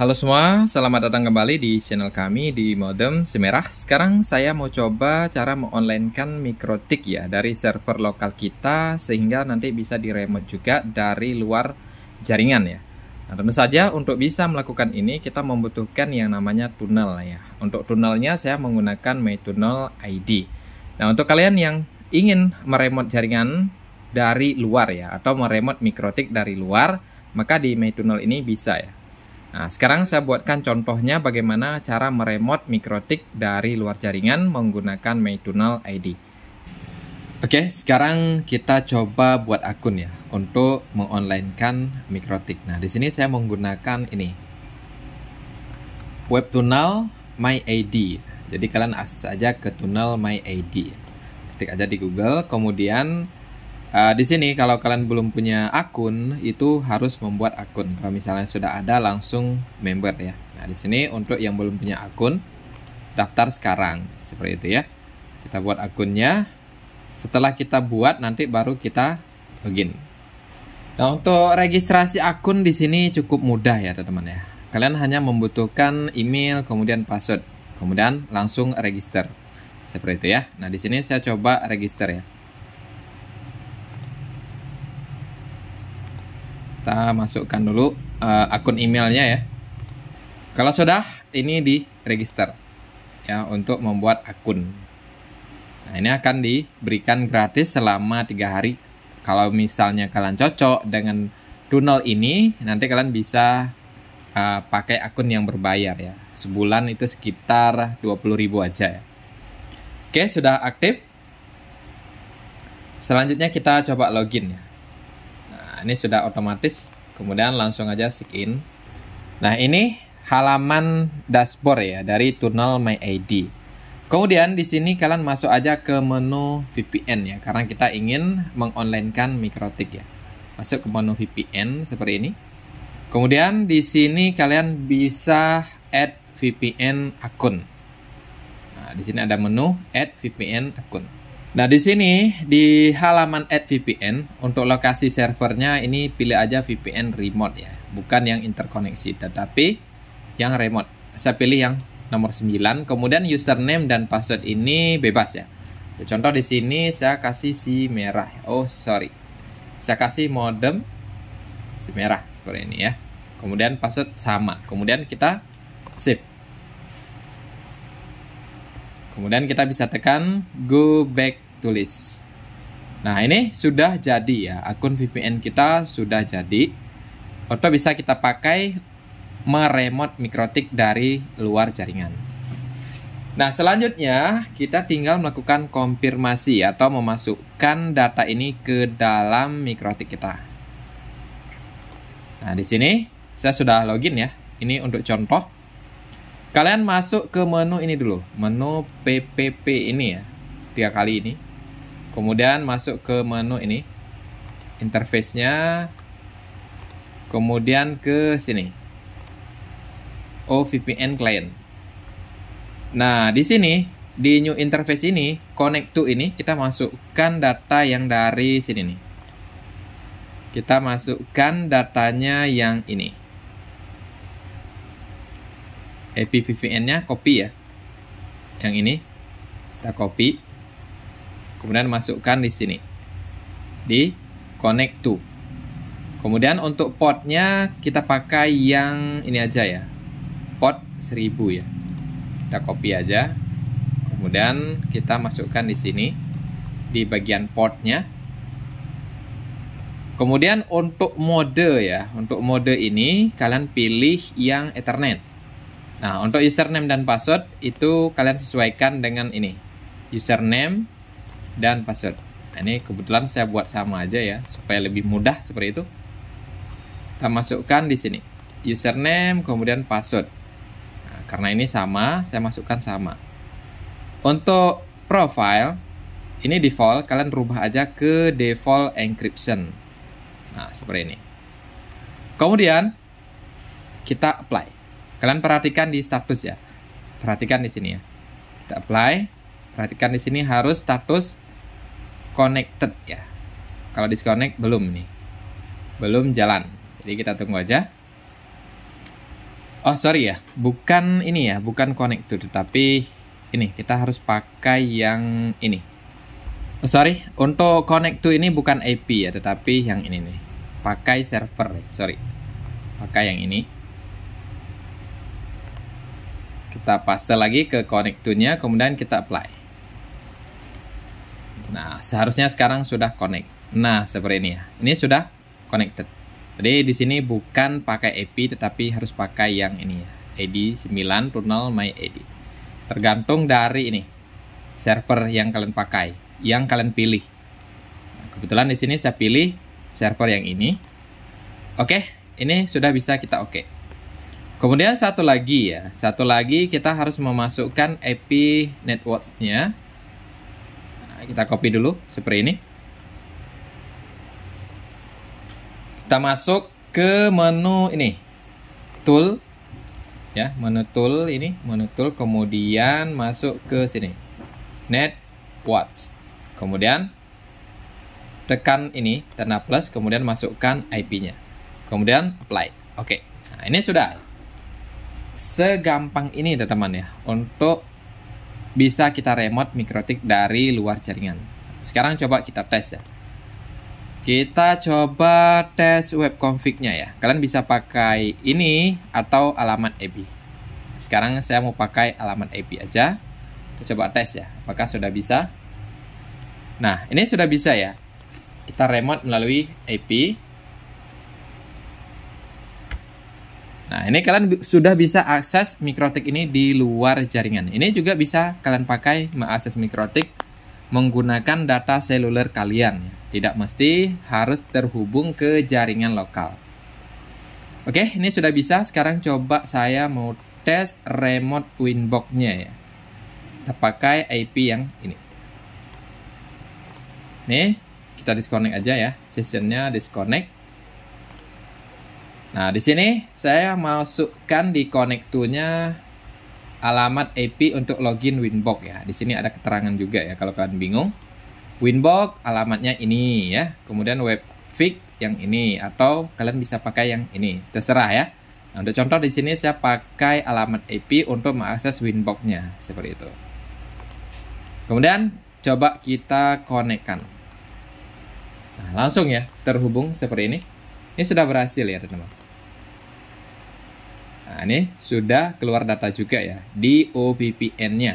Halo semua, selamat datang kembali di channel kami di Modem Semerah. Sekarang saya mau coba cara mengonlinekan mikrotik ya dari server lokal kita sehingga nanti bisa di remote juga dari luar jaringan ya. Nah, tentu saja untuk bisa melakukan ini kita membutuhkan yang namanya tunnel ya. Untuk tunnelnya saya menggunakan MyTunnel ID. Nah, untuk kalian yang ingin meremot jaringan dari luar ya atau meremot mikrotik dari luar, maka di MyTunnel ini bisa ya. Nah, sekarang saya buatkan contohnya bagaimana cara meremot mikrotik dari luar jaringan menggunakan MyTunnel ID. Oke, sekarang kita coba buat akun ya untuk mengonlinekan mikrotik. Nah, di sini saya menggunakan ini. WebTunnel MyID. Jadi kalian akses aja ke tunnel MyID. Ketik aja di Google, kemudian Uh, di sini kalau kalian belum punya akun itu harus membuat akun. Kalau misalnya sudah ada langsung member ya. Nah, di sini untuk yang belum punya akun daftar sekarang seperti itu ya. Kita buat akunnya. Setelah kita buat nanti baru kita login. Nah, untuk registrasi akun di sini cukup mudah ya, teman-teman ya. Kalian hanya membutuhkan email kemudian password, kemudian langsung register. Seperti itu ya. Nah, di sini saya coba register ya. kita masukkan dulu uh, akun emailnya ya. Kalau sudah, ini di register ya untuk membuat akun. Nah, ini akan diberikan gratis selama tiga hari. Kalau misalnya kalian cocok dengan tunnel ini, nanti kalian bisa uh, pakai akun yang berbayar ya. Sebulan itu sekitar ribu aja ya. Oke, sudah aktif. Selanjutnya kita coba login ya. Nah, ini sudah otomatis. Kemudian langsung aja sign in. Nah, ini halaman dashboard ya dari Tunnel My ID. Kemudian di sini kalian masuk aja ke menu VPN ya karena kita ingin mengonlinekan Mikrotik ya. Masuk ke menu VPN seperti ini. Kemudian di sini kalian bisa add VPN akun. Nah, di sini ada menu add VPN akun. Nah, di sini di halaman add VPN untuk lokasi servernya ini pilih aja VPN remote ya, bukan yang interkoneksi tetapi yang remote. Saya pilih yang nomor 9, kemudian username dan password ini bebas ya. Contoh di sini saya kasih si merah. Oh, sorry. Saya kasih modem si merah seperti ini ya. Kemudian password sama. Kemudian kita save. Kemudian kita bisa tekan go back to list. Nah, ini sudah jadi ya. Akun VPN kita sudah jadi. atau bisa kita pakai meremot mikrotik dari luar jaringan. Nah, selanjutnya kita tinggal melakukan konfirmasi atau memasukkan data ini ke dalam mikrotik kita. Nah, di sini saya sudah login ya. Ini untuk contoh. Kalian masuk ke menu ini dulu, menu PPP ini ya, tiga kali ini. Kemudian masuk ke menu ini, interface-nya, kemudian ke sini, OVPN client. Nah, di sini, di new interface ini, connect to ini, kita masukkan data yang dari sini nih. Kita masukkan datanya yang ini happy e VPN-nya copy ya. Yang ini kita copy. Kemudian masukkan di sini. Di connect to. Kemudian untuk portnya kita pakai yang ini aja ya. Port 1000 ya. Kita copy aja. Kemudian kita masukkan di sini di bagian portnya. Kemudian untuk mode ya, untuk mode ini kalian pilih yang Ethernet. Nah, untuk username dan password itu kalian sesuaikan dengan ini. Username dan password. Nah, ini kebetulan saya buat sama aja ya, supaya lebih mudah seperti itu. Kita masukkan di sini. Username kemudian password. Nah, karena ini sama, saya masukkan sama. Untuk profile ini default, kalian rubah aja ke default encryption. Nah, seperti ini. Kemudian kita apply. Kalian perhatikan di status ya. Perhatikan di sini ya. Kita apply. Perhatikan di sini harus status connected ya. Kalau disconnect belum nih. Belum jalan. Jadi kita tunggu aja. Oh sorry ya, bukan ini ya, bukan connected, tapi ini kita harus pakai yang ini. Oh, sorry, untuk connect to ini bukan IP ya, tetapi yang ini nih. Pakai server, sorry. Pakai yang ini. Kita paste lagi ke connect nya kemudian kita apply. Nah, seharusnya sekarang sudah connect. Nah, seperti ini ya. Ini sudah connected. Jadi di sini bukan pakai API tetapi harus pakai yang ini ya. ID 9 tunnel my ED. Tergantung dari ini server yang kalian pakai, yang kalian pilih. Nah, kebetulan di sini saya pilih server yang ini. Oke, ini sudah bisa kita oke. Okay. Kemudian satu lagi ya, satu lagi kita harus memasukkan IP networknya. Nah, kita copy dulu seperti ini. Kita masuk ke menu ini, tool, ya menu tool ini, menu tool, kemudian masuk ke sini, networks. Kemudian tekan ini, tanda plus, kemudian masukkan IP-nya. Kemudian apply. Oke, nah, ini sudah segampang ini teman-teman ya untuk bisa kita remote mikrotik dari luar jaringan. Sekarang coba kita tes ya. Kita coba tes web config-nya ya. Kalian bisa pakai ini atau alamat ip Sekarang saya mau pakai alamat ip aja. Kita coba tes ya, apakah sudah bisa? Nah, ini sudah bisa ya. Kita remote melalui ip Nah, ini kalian sudah bisa akses Mikrotik ini di luar jaringan. Ini juga bisa kalian pakai mengakses Mikrotik menggunakan data seluler kalian. Tidak mesti harus terhubung ke jaringan lokal. Oke, ini sudah bisa. Sekarang coba saya mau tes remote Winbox-nya ya. Kita pakai IP yang ini. Nih, kita disconnect aja ya. Sessionnya disconnect Nah, di sini saya masukkan di konektornya alamat IP untuk login Winbox ya. Di sini ada keterangan juga ya kalau kalian bingung. Winbox alamatnya ini ya. Kemudian webfig yang ini atau kalian bisa pakai yang ini. Terserah ya. Nah, untuk contoh di sini saya pakai alamat IP untuk mengakses Winbox-nya seperti itu. Kemudian coba kita konekkan. Nah, langsung ya terhubung seperti ini. Ini sudah berhasil ya teman-teman. Nah, ini sudah keluar data juga ya di ovpn nya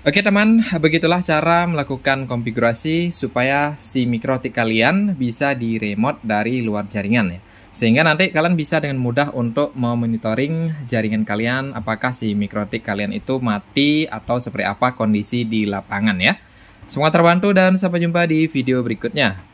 Oke teman, begitulah cara melakukan konfigurasi supaya si mikrotik kalian bisa di remote dari luar jaringan ya. Sehingga nanti kalian bisa dengan mudah untuk memonitoring jaringan kalian apakah si mikrotik kalian itu mati atau seperti apa kondisi di lapangan ya. Semoga terbantu dan sampai jumpa di video berikutnya.